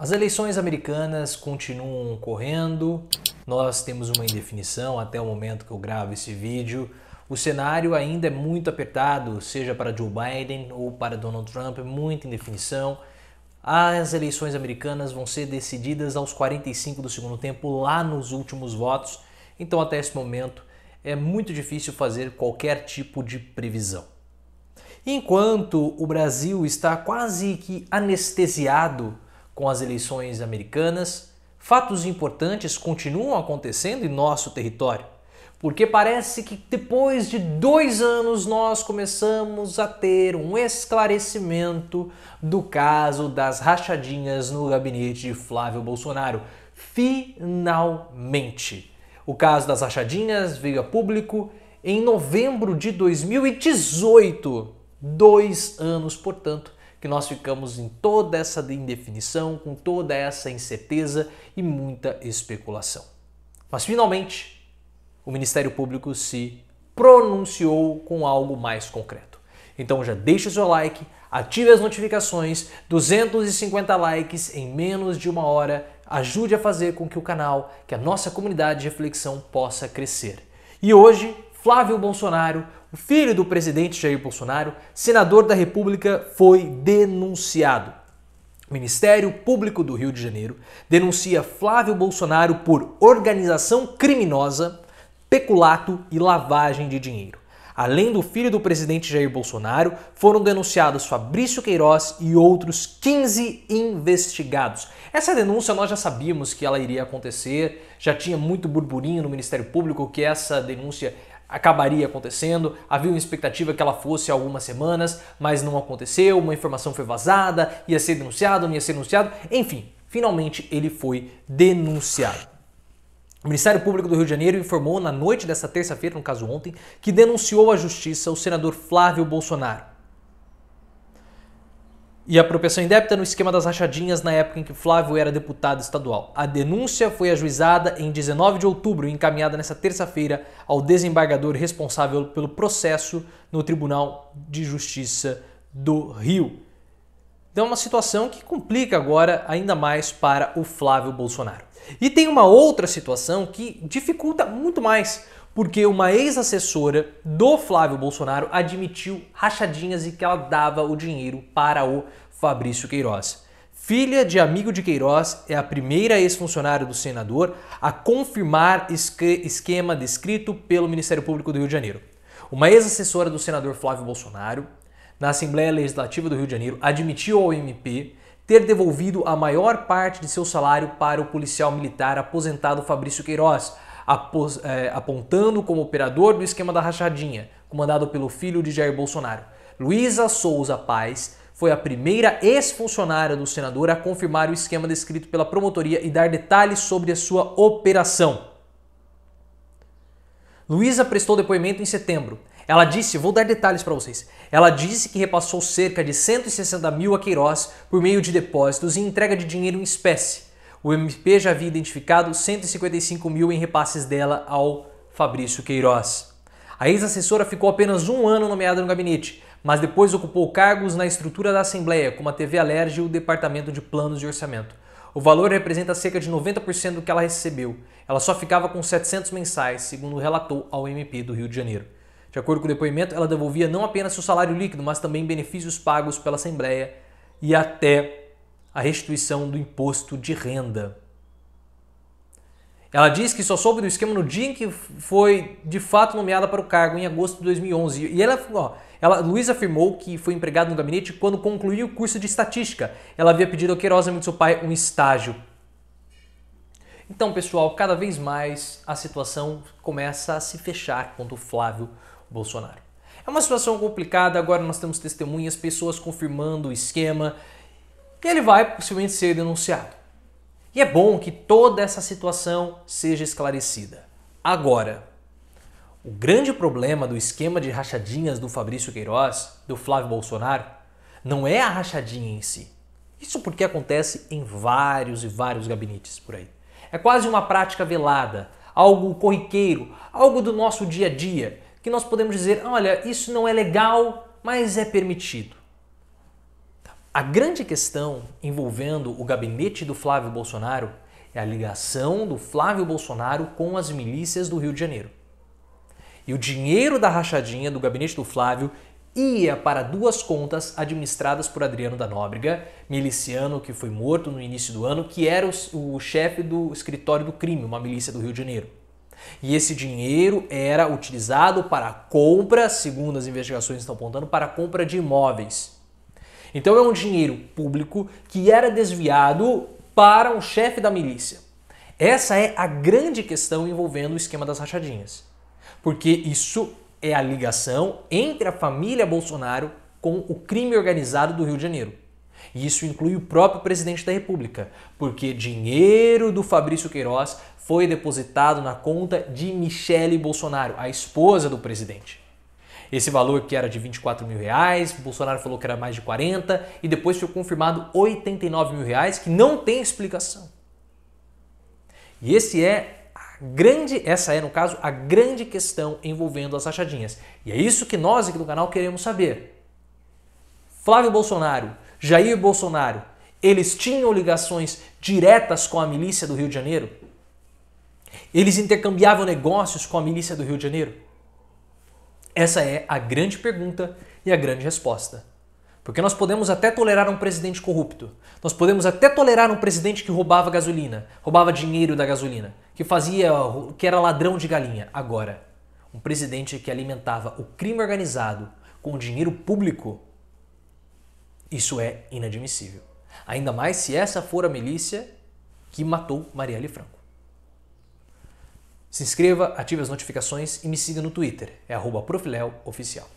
As eleições americanas continuam correndo, nós temos uma indefinição até o momento que eu gravo esse vídeo. O cenário ainda é muito apertado, seja para Joe Biden ou para Donald Trump, é muita indefinição. As eleições americanas vão ser decididas aos 45 do segundo tempo, lá nos últimos votos, então até esse momento é muito difícil fazer qualquer tipo de previsão. Enquanto o Brasil está quase que anestesiado com as eleições americanas, fatos importantes continuam acontecendo em nosso território, porque parece que depois de dois anos nós começamos a ter um esclarecimento do caso das rachadinhas no gabinete de Flávio Bolsonaro. Finalmente! O caso das rachadinhas veio a público em novembro de 2018, dois anos, portanto, que nós ficamos em toda essa indefinição, com toda essa incerteza e muita especulação. Mas finalmente, o Ministério Público se pronunciou com algo mais concreto. Então já deixe o seu like, ative as notificações, 250 likes em menos de uma hora ajude a fazer com que o canal, que a nossa comunidade de reflexão possa crescer. E hoje Flávio Bolsonaro, o filho do presidente Jair Bolsonaro, senador da República, foi denunciado. O Ministério Público do Rio de Janeiro denuncia Flávio Bolsonaro por organização criminosa, peculato e lavagem de dinheiro. Além do filho do presidente Jair Bolsonaro, foram denunciados Fabrício Queiroz e outros 15 investigados. Essa denúncia nós já sabíamos que ela iria acontecer, já tinha muito burburinho no Ministério Público que essa denúncia acabaria acontecendo. Havia uma expectativa que ela fosse há algumas semanas, mas não aconteceu. Uma informação foi vazada, ia ser denunciado, não ia ser denunciado. Enfim, finalmente ele foi denunciado. O Ministério Público do Rio de Janeiro informou na noite desta terça-feira, no caso ontem, que denunciou à justiça o senador Flávio Bolsonaro e a apropriação indébita no esquema das rachadinhas na época em que Flávio era deputado estadual. A denúncia foi ajuizada em 19 de outubro e encaminhada nesta terça-feira ao desembargador responsável pelo processo no Tribunal de Justiça do Rio. Então é uma situação que complica agora ainda mais para o Flávio Bolsonaro. E tem uma outra situação que dificulta muito mais porque uma ex-assessora do Flávio Bolsonaro admitiu rachadinhas e que ela dava o dinheiro para o Fabrício Queiroz. Filha de amigo de Queiroz é a primeira ex-funcionária do senador a confirmar esquema descrito pelo Ministério Público do Rio de Janeiro. Uma ex-assessora do senador Flávio Bolsonaro, na Assembleia Legislativa do Rio de Janeiro, admitiu ao MP ter devolvido a maior parte de seu salário para o policial militar aposentado Fabrício Queiroz, é, apontando como operador do esquema da rachadinha, comandado pelo filho de Jair Bolsonaro. Luísa Souza Paz foi a primeira ex-funcionária do senador a confirmar o esquema descrito pela promotoria e dar detalhes sobre a sua operação. Luísa prestou depoimento em setembro. Ela disse, vou dar detalhes para vocês. Ela disse que repassou cerca de 160 mil a Queiroz por meio de depósitos e entrega de dinheiro em espécie. O MP já havia identificado 155 mil em repasses dela ao Fabrício Queiroz. A ex-assessora ficou apenas um ano nomeada no gabinete, mas depois ocupou cargos na estrutura da Assembleia, como a TV Alerge e o Departamento de Planos e Orçamento. O valor representa cerca de 90% do que ela recebeu. Ela só ficava com 700 mensais, segundo relatou ao MP do Rio de Janeiro. De acordo com o depoimento, ela devolvia não apenas seu salário líquido, mas também benefícios pagos pela Assembleia e até a restituição do imposto de renda. Ela diz que só soube do esquema no dia em que foi de fato nomeada para o cargo, em agosto de 2011. E ela, ó, ela Luiz afirmou que foi empregada no gabinete quando concluiu o curso de estatística. Ela havia pedido ao Queiroz, amigo seu pai, um estágio. Então, pessoal, cada vez mais a situação começa a se fechar contra o Flávio Bolsonaro. É uma situação complicada, agora nós temos testemunhas, pessoas confirmando o esquema, que ele vai possivelmente ser denunciado. E é bom que toda essa situação seja esclarecida. Agora, o grande problema do esquema de rachadinhas do Fabrício Queiroz, do Flávio Bolsonaro, não é a rachadinha em si. Isso porque acontece em vários e vários gabinetes por aí. É quase uma prática velada, algo corriqueiro, algo do nosso dia a dia, que nós podemos dizer: olha, isso não é legal, mas é permitido. A grande questão envolvendo o gabinete do Flávio Bolsonaro é a ligação do Flávio Bolsonaro com as milícias do Rio de Janeiro. E o dinheiro da rachadinha do gabinete do Flávio ia para duas contas administradas por Adriano da Nóbrega, miliciano que foi morto no início do ano, que era o, o chefe do escritório do crime, uma milícia do Rio de Janeiro. E esse dinheiro era utilizado para compra, segundo as investigações estão apontando, para compra de imóveis. Então é um dinheiro público que era desviado para um chefe da milícia. Essa é a grande questão envolvendo o esquema das rachadinhas. Porque isso é a ligação entre a família Bolsonaro com o crime organizado do Rio de Janeiro. E isso inclui o próprio presidente da República, porque dinheiro do Fabrício Queiroz foi depositado na conta de Michele Bolsonaro, a esposa do presidente esse valor que era de 24 mil reais, Bolsonaro falou que era mais de 40 e depois foi confirmado 89 mil reais, que não tem explicação. E esse é a grande, essa é no caso a grande questão envolvendo as rachadinhas. E é isso que nós aqui do canal queremos saber. Flávio Bolsonaro, Jair Bolsonaro, eles tinham ligações diretas com a milícia do Rio de Janeiro? Eles intercambiavam negócios com a milícia do Rio de Janeiro? Essa é a grande pergunta e a grande resposta. Porque nós podemos até tolerar um presidente corrupto. Nós podemos até tolerar um presidente que roubava gasolina, roubava dinheiro da gasolina, que fazia que era ladrão de galinha. Agora, um presidente que alimentava o crime organizado com dinheiro público, isso é inadmissível. Ainda mais se essa for a milícia que matou Marielle Franco. Se inscreva, ative as notificações e me siga no Twitter, é @profileooficial.